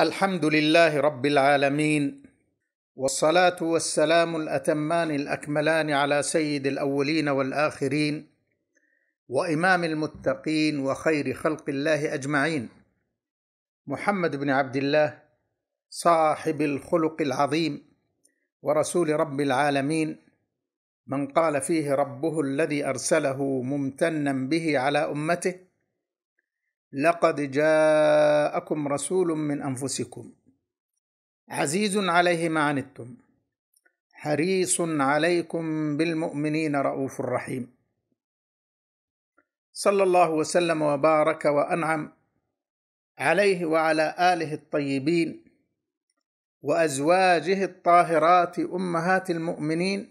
الحمد لله رب العالمين والصلاه والسلام الاتمان الاكملان على سيد الاولين والاخرين وامام المتقين وخير خلق الله اجمعين محمد بن عبد الله صاحب الخلق العظيم ورسول رب العالمين من قال فيه ربه الذي ارسله ممتنا به على امته لقد جاءكم رسول من انفسكم عزيز عليه ما عنتم حريص عليكم بالمؤمنين رؤوف رحيم صلى الله وسلم وبارك وانعم عليه وعلى اله الطيبين وازواجه الطاهرات امهات المؤمنين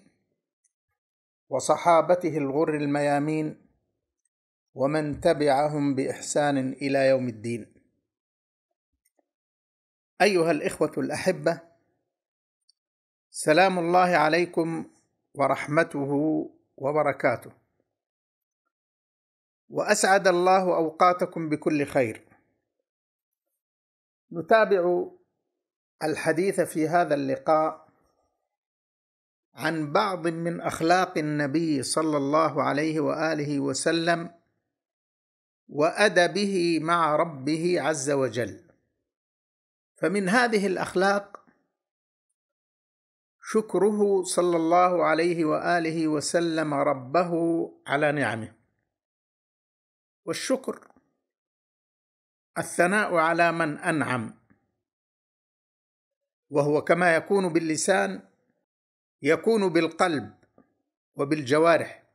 وصحابته الغر الميامين ومن تبعهم باحسان الى يوم الدين ايها الاخوه الاحبه سلام الله عليكم ورحمته وبركاته واسعد الله اوقاتكم بكل خير نتابع الحديث في هذا اللقاء عن بعض من اخلاق النبي صلى الله عليه واله وسلم وادبه مع ربه عز وجل فمن هذه الاخلاق شكره صلى الله عليه واله وسلم ربه على نعمه والشكر الثناء على من انعم وهو كما يكون باللسان يكون بالقلب وبالجوارح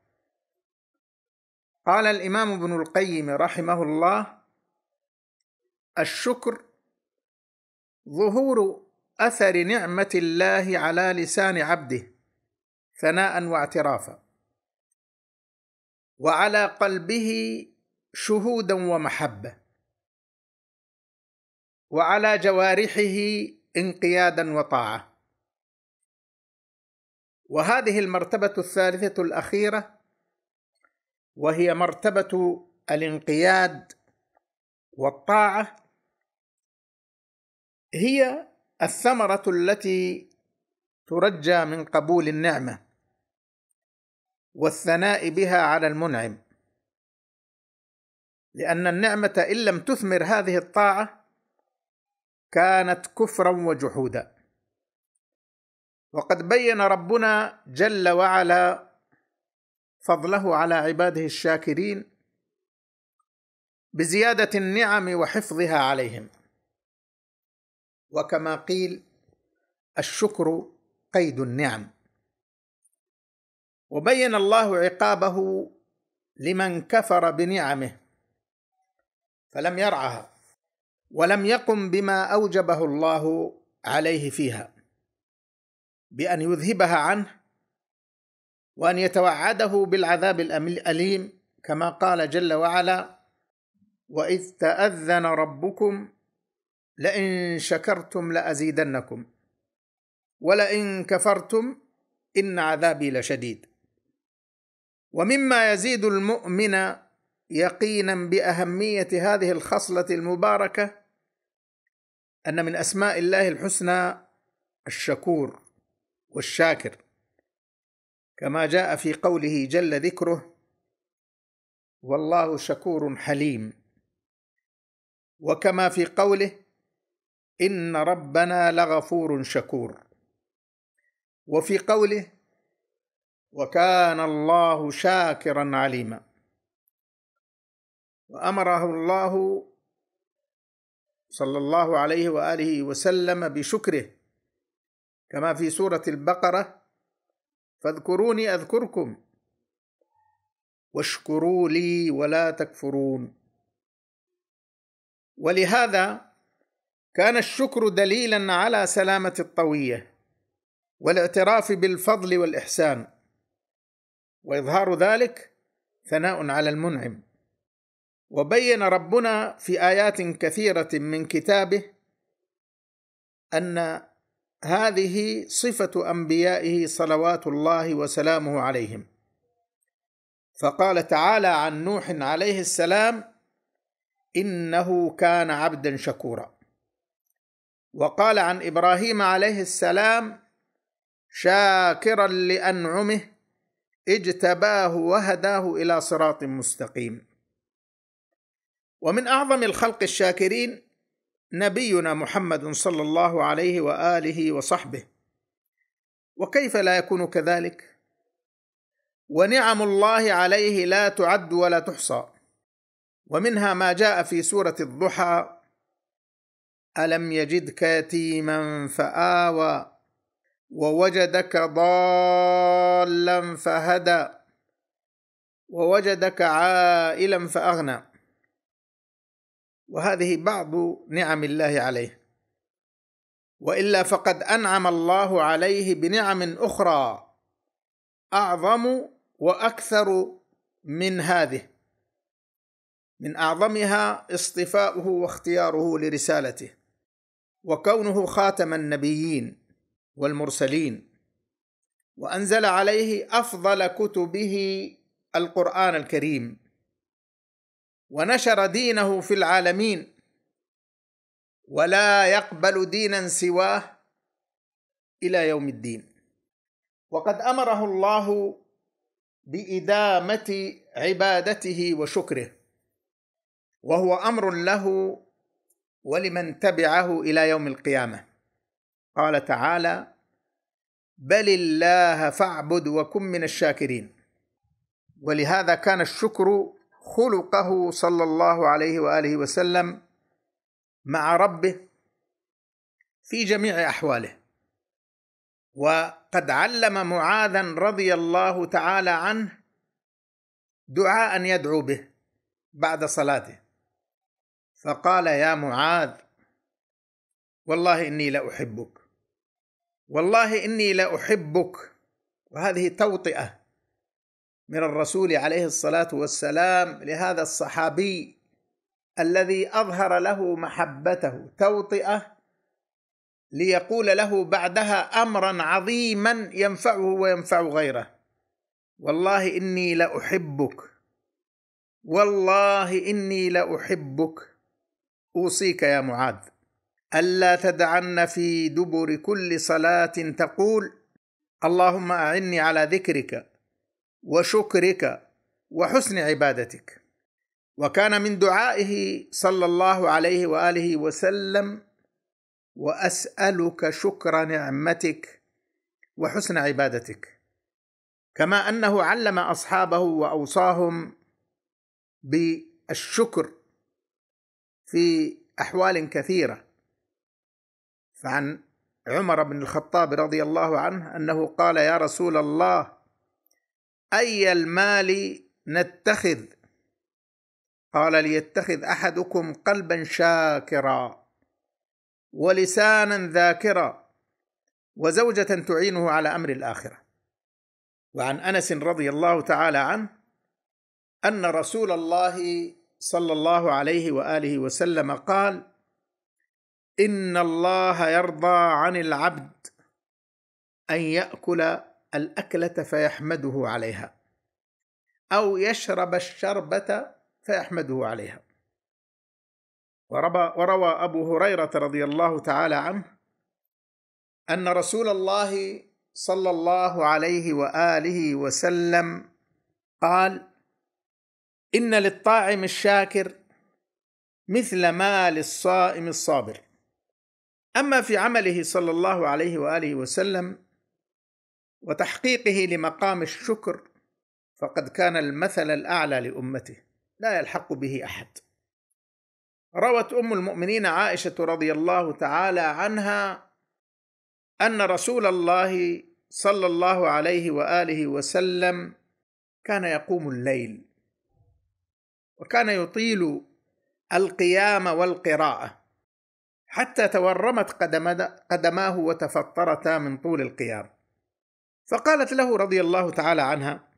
قال الامام ابن القيم رحمه الله الشكر ظهور اثر نعمه الله على لسان عبده ثناء واعترافا وعلى قلبه شهودا ومحبه وعلى جوارحه انقيادا وطاعه وهذه المرتبه الثالثه الاخيره وهي مرتبه الانقياد والطاعه هي الثمره التي ترجى من قبول النعمه والثناء بها على المنعم لان النعمه ان لم تثمر هذه الطاعه كانت كفرا وجحودا وقد بين ربنا جل وعلا فضله على عباده الشاكرين بزياده النعم وحفظها عليهم وكما قيل الشكر قيد النعم وبين الله عقابه لمن كفر بنعمه فلم يرعها ولم يقم بما اوجبه الله عليه فيها بان يذهبها عنه وان يتوعده بالعذاب الاليم كما قال جل وعلا واذ تاذن ربكم لئن شكرتم لازيدنكم ولئن كفرتم ان عذابي لشديد ومما يزيد المؤمن يقينا باهميه هذه الخصله المباركه ان من اسماء الله الحسنى الشكور والشاكر كما جاء في قوله جل ذكره والله شكور حليم وكما في قوله ان ربنا لغفور شكور وفي قوله وكان الله شاكرا عليما وامره الله صلى الله عليه واله وسلم بشكره كما في سوره البقره فاذكروني اذكركم واشكروا لي ولا تكفرون ولهذا كان الشكر دليلا على سلامه الطويه والاعتراف بالفضل والاحسان واظهار ذلك ثناء على المنعم وبين ربنا في ايات كثيره من كتابه ان هذه صفه انبيائه صلوات الله وسلامه عليهم فقال تعالى عن نوح عليه السلام انه كان عبدا شكورا وقال عن ابراهيم عليه السلام شاكرا لانعمه اجتباه وهداه الى صراط مستقيم ومن اعظم الخلق الشاكرين نبينا محمد صلى الله عليه واله وصحبه وكيف لا يكون كذلك ونعم الله عليه لا تعد ولا تحصى ومنها ما جاء في سوره الضحى الم يجدك يتيما فاوى ووجدك ضالا فهدى ووجدك عائلا فاغنى وهذه بعض نعم الله عليه والا فقد انعم الله عليه بنعم اخرى اعظم واكثر من هذه من اعظمها اصطفاؤه واختياره لرسالته وكونه خاتم النبيين والمرسلين وانزل عليه افضل كتبه القران الكريم ونشر دينه في العالمين ولا يقبل دينا سواه الى يوم الدين وقد امره الله بادامه عبادته وشكره وهو امر له ولمن تبعه الى يوم القيامه قال تعالى بل الله فاعبد وكن من الشاكرين ولهذا كان الشكر خلقه صلى الله عليه واله وسلم مع ربه في جميع احواله وقد علم معاذا رضي الله تعالى عنه دعاء يدعو به بعد صلاته فقال يا معاذ والله اني لاحبك والله اني لاحبك وهذه توطئه من الرسول عليه الصلاه والسلام لهذا الصحابي الذي اظهر له محبته توطئه ليقول له بعدها امرا عظيما ينفعه وينفع غيره والله اني لاحبك والله اني لاحبك اوصيك يا معاذ الا تدعن في دبر كل صلاه تقول اللهم اعني على ذكرك وشكرك وحسن عبادتك وكان من دعائه صلى الله عليه واله وسلم واسالك شكر نعمتك وحسن عبادتك كما انه علم اصحابه واوصاهم بالشكر في احوال كثيره فعن عمر بن الخطاب رضي الله عنه انه قال يا رسول الله اي المال نتخذ قال ليتخذ احدكم قلبا شاكرا ولسانا ذاكرا وزوجه تعينه على امر الاخره وعن انس رضي الله تعالى عنه ان رسول الله صلى الله عليه واله وسلم قال ان الله يرضى عن العبد ان ياكل الأكلة فيحمده عليها أو يشرب الشربة فيحمده عليها وروى أبو هريرة رضي الله تعالى عنه أن رسول الله صلى الله عليه وآله وسلم قال إن للطاعم الشاكر مثل ما للصائم الصابر أما في عمله صلى الله عليه وآله وسلم وتحقيقه لمقام الشكر فقد كان المثل الاعلى لامته لا يلحق به احد روت ام المؤمنين عائشه رضي الله تعالى عنها ان رسول الله صلى الله عليه واله وسلم كان يقوم الليل وكان يطيل القيام والقراءه حتى تورمت قدماه وتفطرتا من طول القيام فقالت له رضي الله تعالى عنها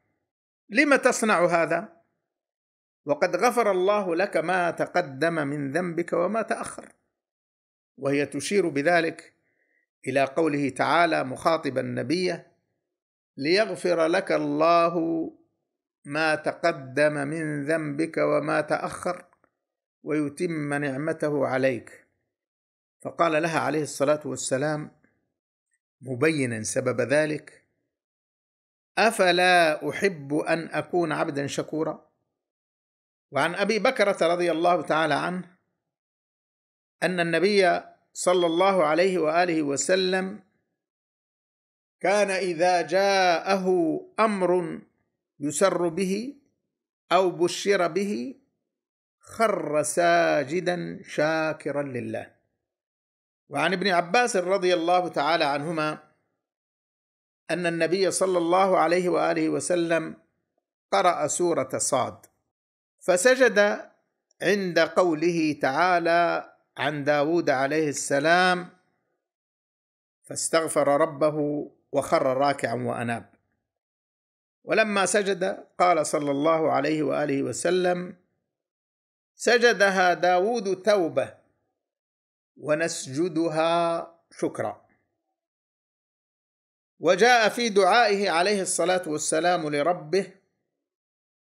لم تصنع هذا وقد غفر الله لك ما تقدم من ذنبك وما تاخر وهي تشير بذلك الى قوله تعالى مخاطبا النبي ليغفر لك الله ما تقدم من ذنبك وما تاخر ويتم نعمته عليك فقال لها عليه الصلاه والسلام مبينا سبب ذلك افلا احب ان اكون عبدا شكورا وعن ابي بكره رضي الله تعالى عنه ان النبي صلى الله عليه واله وسلم كان اذا جاءه امر يسر به او بشر به خر ساجدا شاكرا لله وعن ابن عباس رضي الله تعالى عنهما ان النبي صلى الله عليه واله وسلم قرا سوره صاد فسجد عند قوله تعالى عن داود عليه السلام فاستغفر ربه وخر راكعا واناب ولما سجد قال صلى الله عليه واله وسلم سجدها داود توبه ونسجدها شكرا وجاء في دعائه عليه الصلاه والسلام لربه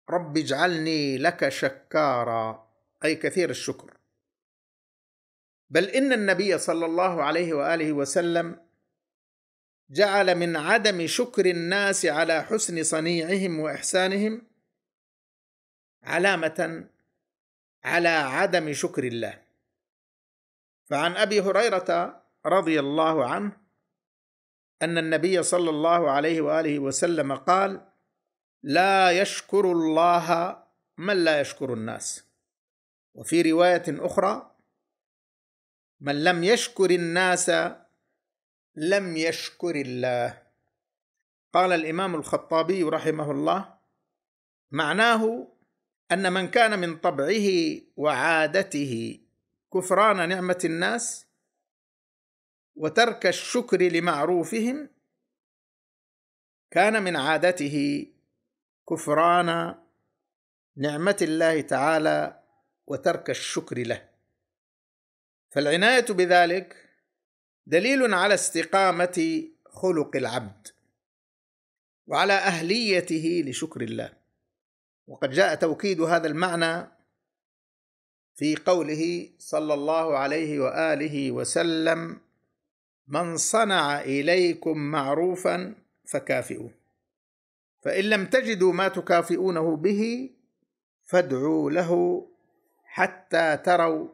رب اجعلني لك شكارا اي كثير الشكر بل ان النبي صلى الله عليه واله وسلم جعل من عدم شكر الناس على حسن صنيعهم واحسانهم علامه على عدم شكر الله فعن ابي هريره رضي الله عنه أن النبي صلى الله عليه وآله وسلم قال لا يشكر الله من لا يشكر الناس وفي رواية أخرى من لم يشكر الناس لم يشكر الله قال الإمام الخطابي رحمه الله معناه أن من كان من طبعه وعادته كفران نعمة الناس وترك الشكر لمعروفهم كان من عادته كفران نعمه الله تعالى وترك الشكر له فالعنايه بذلك دليل على استقامه خلق العبد وعلى اهليته لشكر الله وقد جاء توكيد هذا المعنى في قوله صلى الله عليه واله وسلم من صنع إليكم معروفا فكافئوه فإن لم تجدوا ما تكافئونه به فادعوا له حتى تروا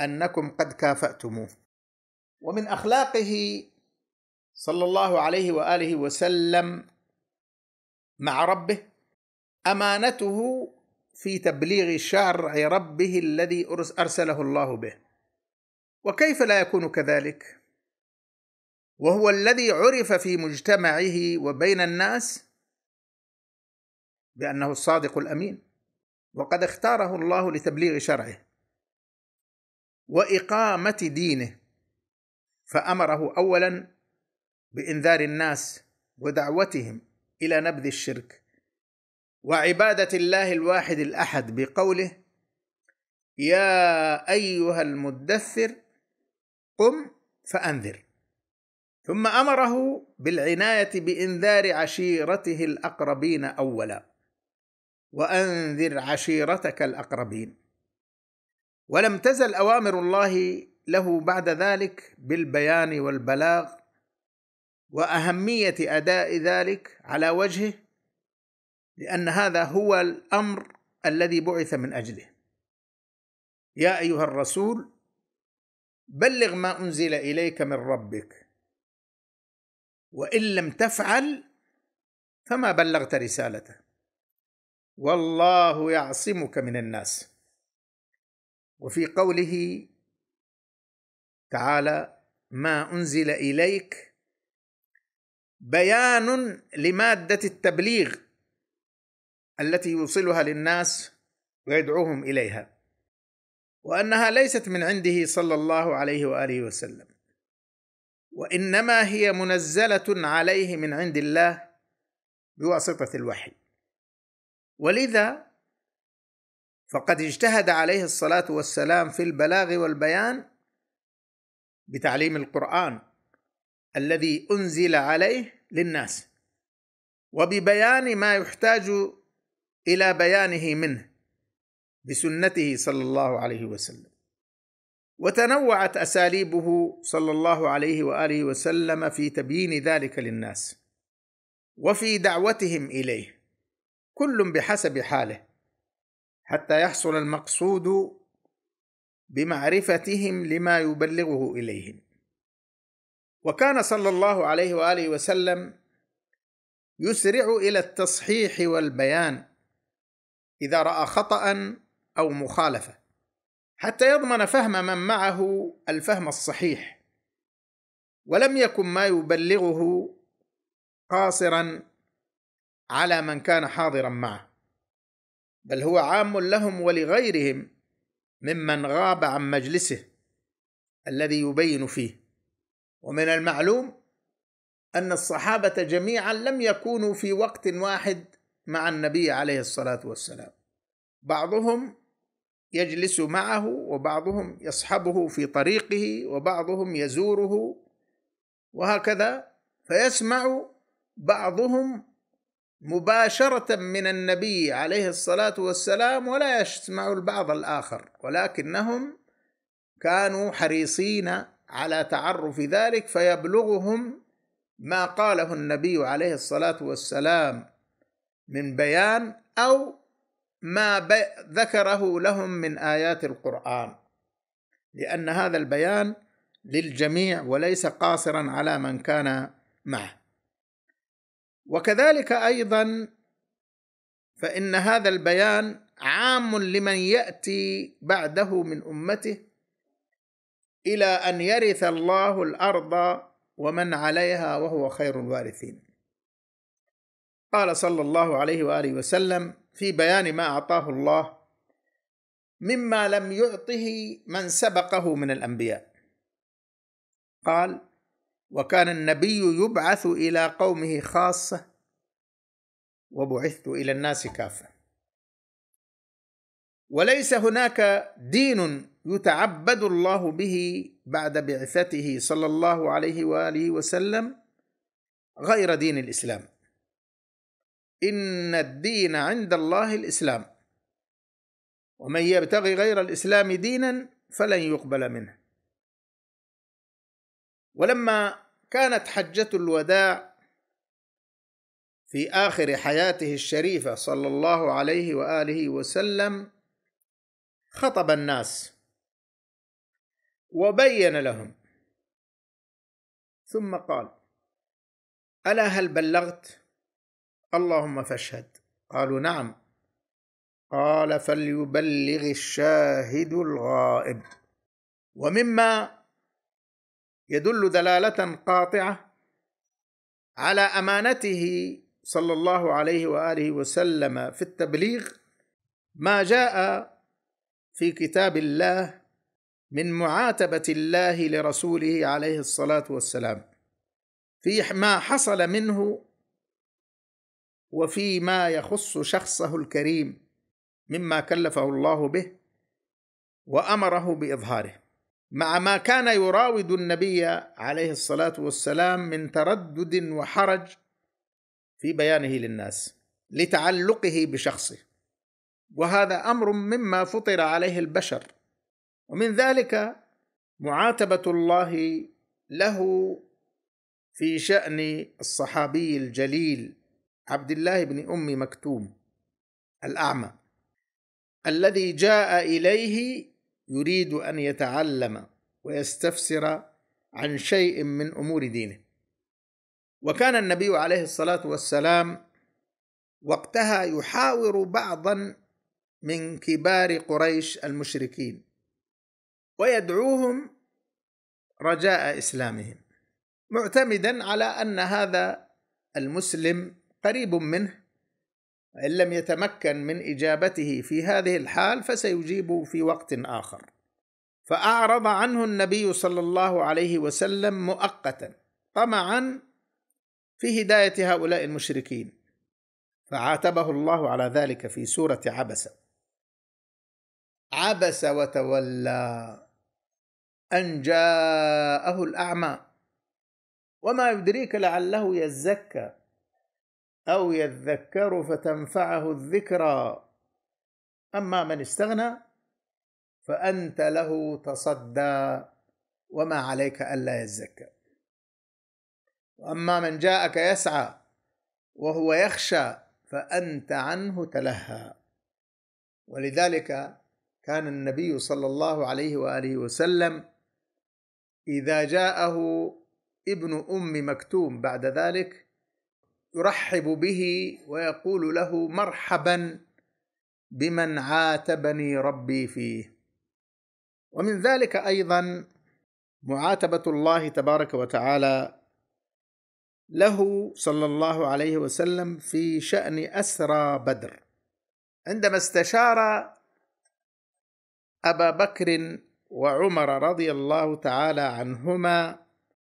أنكم قد كافأتموه ومن أخلاقه صلى الله عليه وآله وسلم مع ربه أمانته في تبليغ شرع ربه الذي أرسله الله به وكيف لا يكون كذلك؟ وهو الذي عرف في مجتمعه وبين الناس بانه الصادق الامين وقد اختاره الله لتبليغ شرعه واقامه دينه فامره اولا بانذار الناس ودعوتهم الى نبذ الشرك وعباده الله الواحد الاحد بقوله يا ايها المدثر قم فانذر ثم امره بالعنايه بانذار عشيرته الاقربين اولا وانذر عشيرتك الاقربين ولم تزل اوامر الله له بعد ذلك بالبيان والبلاغ واهميه اداء ذلك على وجهه لان هذا هو الامر الذي بعث من اجله يا ايها الرسول بلغ ما انزل اليك من ربك وان لم تفعل فما بلغت رسالته والله يعصمك من الناس وفي قوله تعالى ما انزل اليك بيان لماده التبليغ التي يوصلها للناس ويدعوهم اليها وانها ليست من عنده صلى الله عليه واله وسلم وانما هي منزله عليه من عند الله بواسطه الوحي ولذا فقد اجتهد عليه الصلاه والسلام في البلاغ والبيان بتعليم القران الذي انزل عليه للناس وببيان ما يحتاج الى بيانه منه بسنته صلى الله عليه وسلم وتنوعت اساليبه صلى الله عليه واله وسلم في تبيين ذلك للناس وفي دعوتهم اليه كل بحسب حاله حتى يحصل المقصود بمعرفتهم لما يبلغه اليهم وكان صلى الله عليه واله وسلم يسرع الى التصحيح والبيان اذا راى خطا او مخالفه حتى يضمن فهم من معه الفهم الصحيح ولم يكن ما يبلغه قاصرا على من كان حاضرا معه بل هو عام لهم ولغيرهم ممن غاب عن مجلسه الذي يبين فيه ومن المعلوم ان الصحابه جميعا لم يكونوا في وقت واحد مع النبي عليه الصلاه والسلام بعضهم يجلس معه وبعضهم يصحبه في طريقه وبعضهم يزوره وهكذا فيسمع بعضهم مباشرة من النبي عليه الصلاة والسلام ولا يسمع البعض الآخر ولكنهم كانوا حريصين على تعرف ذلك فيبلغهم ما قاله النبي عليه الصلاة والسلام من بيان أو ما ذكره لهم من ايات القران لان هذا البيان للجميع وليس قاصرا على من كان معه وكذلك ايضا فان هذا البيان عام لمن ياتي بعده من امته الى ان يرث الله الارض ومن عليها وهو خير الوارثين قال صلى الله عليه واله وسلم في بيان ما اعطاه الله مما لم يعطه من سبقه من الانبياء قال وكان النبي يبعث الى قومه خاصه وبعثت الى الناس كافه وليس هناك دين يتعبد الله به بعد بعثته صلى الله عليه واله وسلم غير دين الاسلام إن الدين عند الله الإسلام ومن يبتغي غير الإسلام دينا فلن يقبل منه ولما كانت حجة الوداع في آخر حياته الشريفة صلى الله عليه وآله وسلم خطب الناس وبين لهم ثم قال ألا هل بلغت اللهم فاشهد قالوا نعم قال فليبلغ الشاهد الغائب ومما يدل دلاله قاطعه على امانته صلى الله عليه واله وسلم في التبليغ ما جاء في كتاب الله من معاتبه الله لرسوله عليه الصلاه والسلام في ما حصل منه وفيما يخص شخصه الكريم مما كلفه الله به وامره باظهاره مع ما كان يراود النبي عليه الصلاه والسلام من تردد وحرج في بيانه للناس لتعلقه بشخصه وهذا امر مما فطر عليه البشر ومن ذلك معاتبه الله له في شان الصحابي الجليل عبد الله بن ام مكتوم الاعمى الذي جاء اليه يريد ان يتعلم ويستفسر عن شيء من امور دينه وكان النبي عليه الصلاه والسلام وقتها يحاور بعضا من كبار قريش المشركين ويدعوهم رجاء اسلامهم معتمدا على ان هذا المسلم قريب منه ان لم يتمكن من اجابته في هذه الحال فسيجيب في وقت اخر فاعرض عنه النبي صلى الله عليه وسلم مؤقتا طمعا في هدايه هؤلاء المشركين فعاتبه الله على ذلك في سوره عبس عبس وتولى ان جاءه الاعمى وما يدريك لعله يزكى أو يذكر فتنفعه الذكرى أما من استغنى فأنت له تصدى وما عليك ألا يزكى وأما من جاءك يسعى وهو يخشى فأنت عنه تلهى ولذلك كان النبي صلى الله عليه وآله وسلم إذا جاءه ابن أم مكتوم بعد ذلك يرحب به ويقول له مرحبا بمن عاتبني ربي فيه ومن ذلك ايضا معاتبه الله تبارك وتعالى له صلى الله عليه وسلم في شان اسرى بدر عندما استشار ابا بكر وعمر رضي الله تعالى عنهما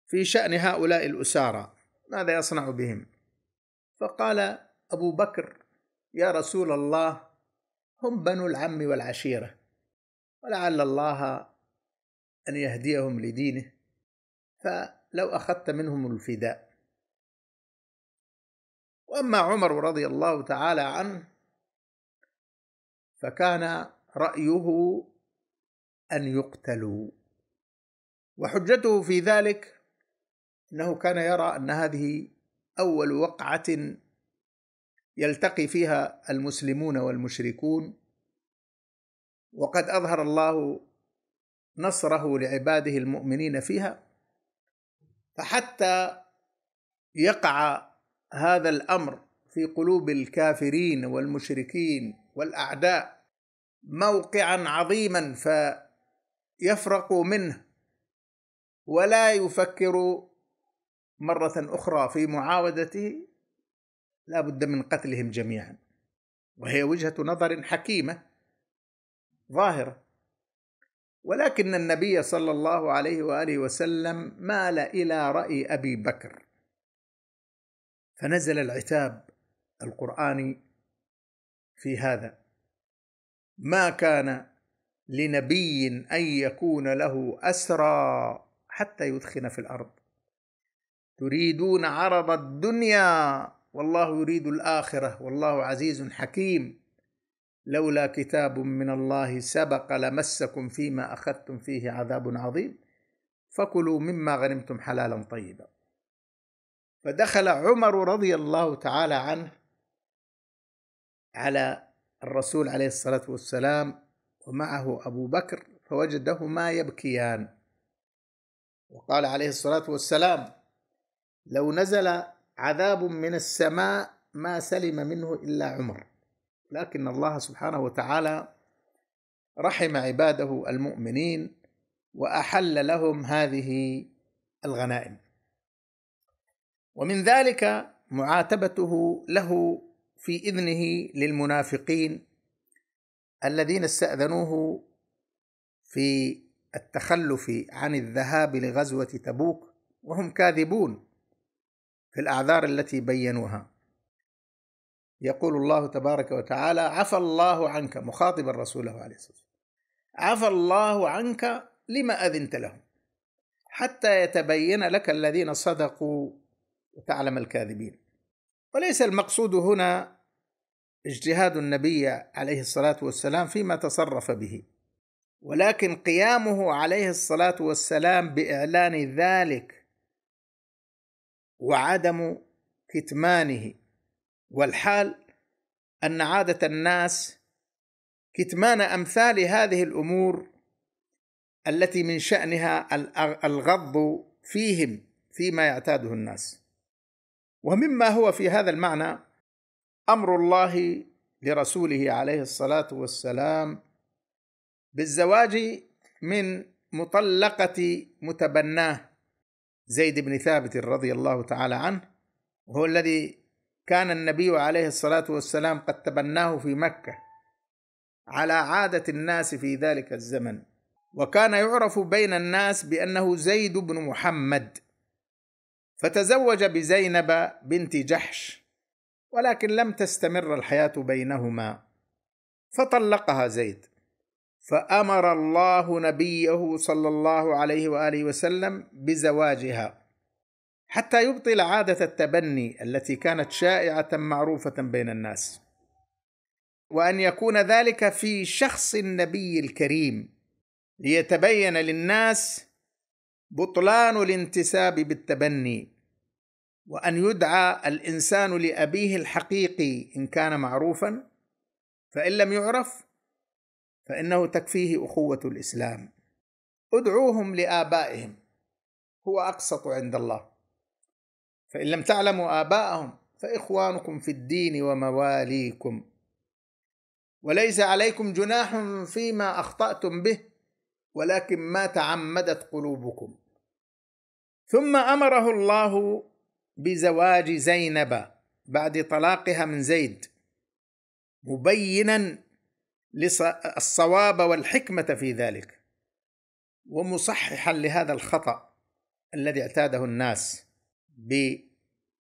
في شان هؤلاء الاسارى ماذا يصنع بهم فقال أبو بكر يا رسول الله هم بنو العم والعشيرة ولعل الله أن يهديهم لدينه فلو أخذت منهم الفداء وأما عمر رضي الله تعالى عنه فكان رأيه أن يقتلوا وحجته في ذلك أنه كان يرى أن هذه اول وقعه يلتقي فيها المسلمون والمشركون وقد اظهر الله نصره لعباده المؤمنين فيها فحتى يقع هذا الامر في قلوب الكافرين والمشركين والاعداء موقعا عظيما فيفرقوا منه ولا يفكروا مرة أخرى في معاودته لا بد من قتلهم جميعا وهي وجهة نظر حكيمة ظاهرة ولكن النبي صلى الله عليه وآله وسلم مال إلى رأي أبي بكر فنزل العتاب القرآني في هذا ما كان لنبي أن يكون له أسرى حتى يدخن في الأرض تريدون عرض الدنيا والله يريد الاخره والله عزيز حكيم لولا كتاب من الله سبق لمسكم فيما اخذتم فيه عذاب عظيم فكلوا مما غنمتم حلالا طيبا فدخل عمر رضي الله تعالى عنه على الرسول عليه الصلاه والسلام ومعه ابو بكر فوجدهما يبكيان وقال عليه الصلاه والسلام لو نزل عذاب من السماء ما سلم منه إلا عمر لكن الله سبحانه وتعالى رحم عباده المؤمنين وأحل لهم هذه الغنائم ومن ذلك معاتبته له في إذنه للمنافقين الذين استأذنوه في التخلف عن الذهاب لغزوة تبوك وهم كاذبون في الأعذار التي بينوها يقول الله تبارك وتعالى عفى الله عنك مخاطبا رسوله عليه الصلاة والسلام عفى الله عنك لما أذنت لهم حتى يتبين لك الذين صدقوا وتعلم الكاذبين وليس المقصود هنا اجتهاد النبي عليه الصلاة والسلام فيما تصرف به ولكن قيامه عليه الصلاة والسلام بإعلان ذلك وعدم كتمانه والحال ان عاده الناس كتمان امثال هذه الامور التي من شانها الغض فيهم فيما يعتاده الناس ومما هو في هذا المعنى امر الله لرسوله عليه الصلاه والسلام بالزواج من مطلقه متبناه زيد بن ثابت رضي الله تعالى عنه وهو الذي كان النبي عليه الصلاه والسلام قد تبناه في مكه على عاده الناس في ذلك الزمن وكان يعرف بين الناس بانه زيد بن محمد فتزوج بزينب بنت جحش ولكن لم تستمر الحياه بينهما فطلقها زيد فامر الله نبيه صلى الله عليه واله وسلم بزواجها حتى يبطل عاده التبني التي كانت شائعه معروفه بين الناس وان يكون ذلك في شخص النبي الكريم ليتبين للناس بطلان الانتساب بالتبني وان يدعى الانسان لابيه الحقيقي ان كان معروفا فان لم يعرف فانه تكفيه اخوه الاسلام ادعوهم لابائهم هو اقسط عند الله فان لم تعلموا اباءهم فاخوانكم في الدين ومواليكم وليس عليكم جناح فيما اخطاتم به ولكن ما تعمدت قلوبكم ثم امره الله بزواج زينب بعد طلاقها من زيد مبينا الصواب والحكمة في ذلك ومصححا لهذا الخطأ الذي اعتاده الناس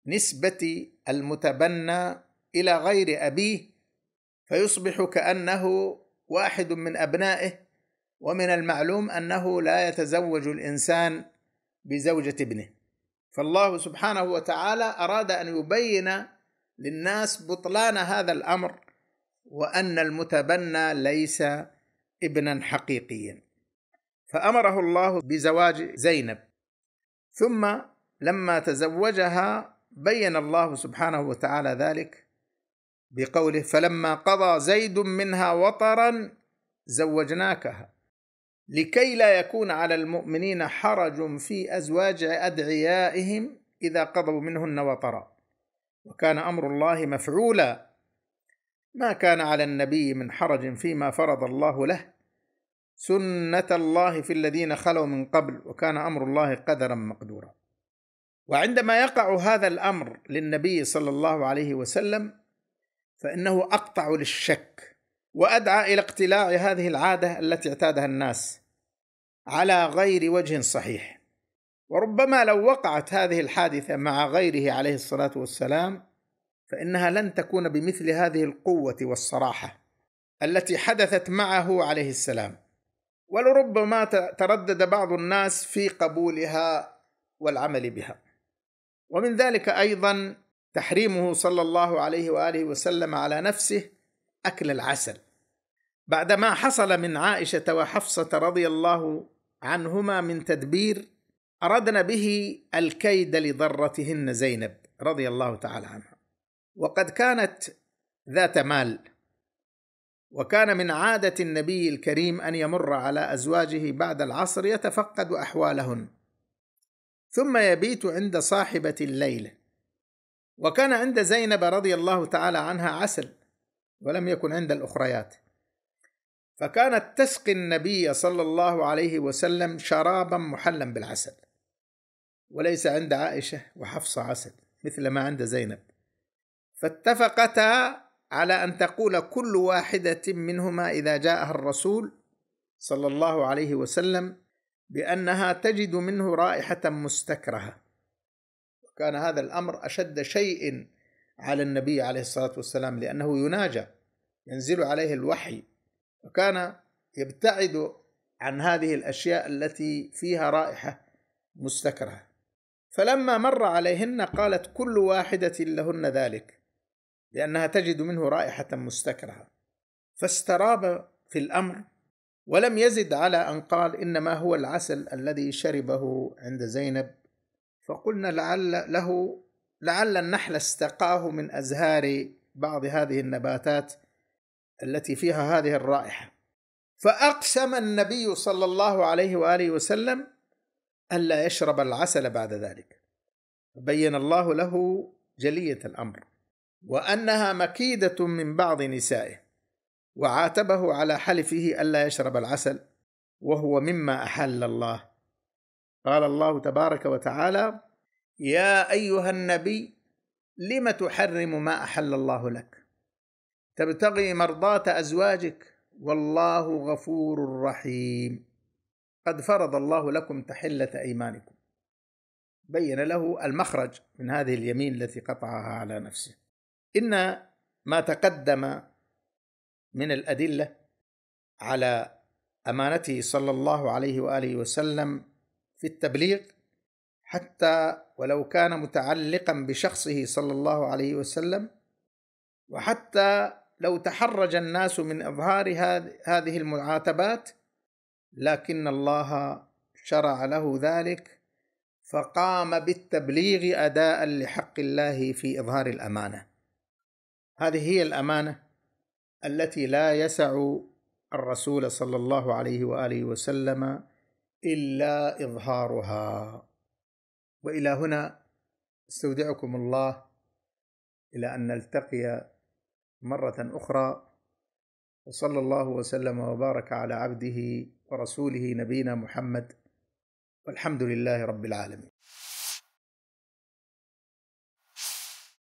بنسبة المتبنى إلى غير أبيه فيصبح كأنه واحد من أبنائه ومن المعلوم أنه لا يتزوج الإنسان بزوجة ابنه فالله سبحانه وتعالى أراد أن يبين للناس بطلان هذا الأمر وأن المتبنى ليس ابنا حقيقيا فأمره الله بزواج زينب ثم لما تزوجها بين الله سبحانه وتعالى ذلك بقوله فلما قضى زيد منها وطرا زوجناكها لكي لا يكون على المؤمنين حرج في ازواج ادعيائهم اذا قضوا منهن وطرا وكان امر الله مفعولا ما كان على النبي من حرج فيما فرض الله له سنه الله في الذين خلوا من قبل وكان امر الله قدرا مقدورا وعندما يقع هذا الامر للنبي صلى الله عليه وسلم فانه اقطع للشك وادعى الى اقتلاع هذه العاده التي اعتادها الناس على غير وجه صحيح وربما لو وقعت هذه الحادثه مع غيره عليه الصلاه والسلام فانها لن تكون بمثل هذه القوه والصراحه التي حدثت معه عليه السلام ولربما تردد بعض الناس في قبولها والعمل بها ومن ذلك ايضا تحريمه صلى الله عليه واله وسلم على نفسه اكل العسل بعدما حصل من عائشه وحفصه رضي الله عنهما من تدبير اردن به الكيد لضرتهن زينب رضي الله تعالى عنها وقد كانت ذات مال وكان من عاده النبي الكريم ان يمر على ازواجه بعد العصر يتفقد احوالهن ثم يبيت عند صاحبه الليله وكان عند زينب رضي الله تعالى عنها عسل ولم يكن عند الاخريات فكانت تسقي النبي صلى الله عليه وسلم شرابا محلا بالعسل وليس عند عائشه وحفصه عسل مثل ما عند زينب فاتفقتا على ان تقول كل واحده منهما اذا جاءها الرسول صلى الله عليه وسلم بانها تجد منه رائحه مستكرهه وكان هذا الامر اشد شيء على النبي عليه الصلاه والسلام لانه يناجى ينزل عليه الوحي وكان يبتعد عن هذه الاشياء التي فيها رائحه مستكرهه فلما مر عليهن قالت كل واحده لهن ذلك لأنها تجد منه رائحة مستكرهة فاستراب في الأمر ولم يزد على أن قال إنما هو العسل الذي شربه عند زينب فقلنا لعل له لعل النحل استقاه من أزهار بعض هذه النباتات التي فيها هذه الرائحة فأقسم النبي صلى الله عليه وآله وسلم ألا يشرب العسل بعد ذلك بين الله له جلية الأمر وانها مكيده من بعض نسائه وعاتبه على حلفه الا يشرب العسل وهو مما احل الله قال الله تبارك وتعالى يا ايها النبي لم تحرم ما احل الله لك تبتغي مرضاه ازواجك والله غفور رحيم قد فرض الله لكم تحله ايمانكم بين له المخرج من هذه اليمين التي قطعها على نفسه إن ما تقدم من الأدلة على أمانته صلى الله عليه وآله وسلم في التبليغ حتى ولو كان متعلقا بشخصه صلى الله عليه وسلم وحتى لو تحرج الناس من إظهار هذه المعاتبات لكن الله شرع له ذلك فقام بالتبليغ أداء لحق الله في إظهار الأمانة هذه هي الامانه التي لا يسع الرسول صلى الله عليه واله وسلم الا اظهارها والى هنا استودعكم الله الى ان نلتقي مره اخرى وصلى الله وسلم وبارك على عبده ورسوله نبينا محمد والحمد لله رب العالمين